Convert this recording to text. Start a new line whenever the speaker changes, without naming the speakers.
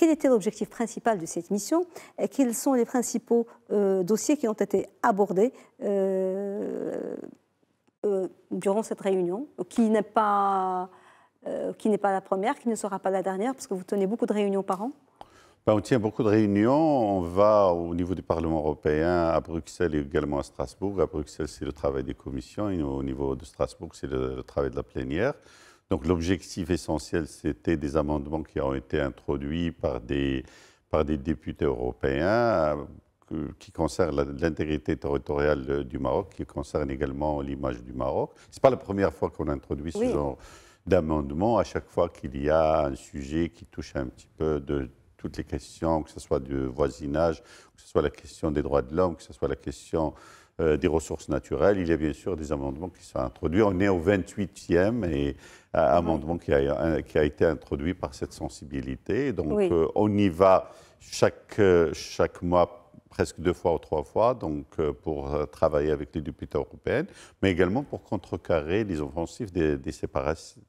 quel était l'objectif principal de cette mission et quels sont les principaux euh, dossiers qui ont été abordés euh, euh, durant cette réunion, qui n'est pas, pas la première, qui ne sera pas la dernière, parce que vous tenez beaucoup de réunions par an
bah, on tient beaucoup de réunions. On va au niveau du Parlement européen à Bruxelles et également à Strasbourg. À Bruxelles, c'est le travail des commissions et au niveau de Strasbourg, c'est le, travail de la plénière. Donc l'objectif essentiel, c'était des amendements qui ont été introduits par des, par des députés européens euh, qui concernent l'intégrité territoriale euh, du Maroc, qui concernent également l'image du Maroc. Ce n'est pas la première fois qu'on introduit ce genre d'amendement, à chaque fois qu'il y a un sujet qui touche un petit peu de toutes les questions, que ce soit du voisinage, que ce soit la question des droits de l'homme, que ce soit la question euh, des ressources naturelles. Il y a bien sûr des amendements qui sont introduits. On est au 28e et, euh, amendement qui a, euh, qui a, été introduit par cette sensibilité. Donc on y va chaque, chaque mois presque deux fois ou trois fois, donc pour travailler avec les députés européens, mais également pour contrecarrer les offensives des, des séparatistes